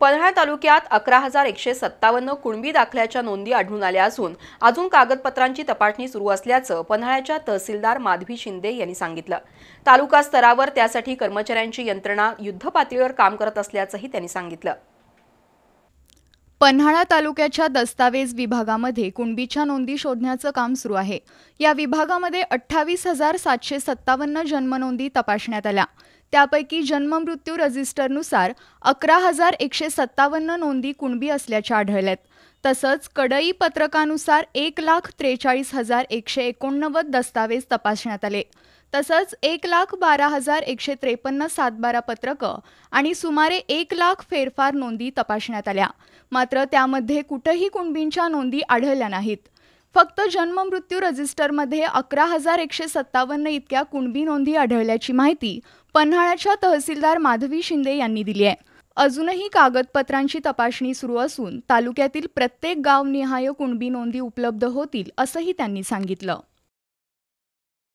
पन्हाळा तालुक्यात अकरा हजार एकशे सत्तावन्न कुणबी दाखल्याच्या नोंदी आढळून आल्या असून अजून कागदपत्रांची तपासणी सुरू असल्याचं पन्हाळ्याच्या तहसीलदार माधवी शिंदे यांनी सांगितलं तालुका स्तरावर त्यासाठी कर्मचाऱ्यांची यंत्रणा युद्धपातळीवर काम करत असल्याचंही त्यांनी सांगितलं पन्हाळा तालुक्याच्या दस्तावेज विभागामध्ये कुणबीच्या नोंदी शोधण्याचं काम सुरू आहे या विभागामध्ये अठ्ठावीस हजार सातशे सत्तावन्न जन्मनोंदी तपासण्यात आल्या त्यापैकी जन्ममृत्यू रजिस्टरनुसार अकरा हजार एकशे सत्तावन्न नोंदी कुणबी असल्याच्या आढळल्यात तसंच कडई पत्रकानुसार एक लाख त्रेचाळीस हजार एकशे एकोणनव्वद दस्तावेज तपासण्यात आले तसंच एक लाख बारा हजार एकशे त्रेपन्न सातबारा पत्रकं आणि सुमारे एक लाख फेरफार नोंदी तपासण्यात आल्या मात्र त्यामध्ये कुठंही कुणबींच्या नोंदी आढळल्या नाहीत फक्त जन्ममृत्यू रजिस्टरमध्ये अकरा हजार एकशे सत्तावन्न इतक्या कुणबी नोंदी आढळल्याची माहिती पन्हाळ्याच्या तहसीलदार माधवी शिंदे यांनी दिली आहे अजूनही कागदपत्रांची तपासणी सुरू असून तालुक्यातील प्रत्येक गावनिहाय कुणबी नोंदी उपलब्ध होतील असंही त्यांनी सांगितलं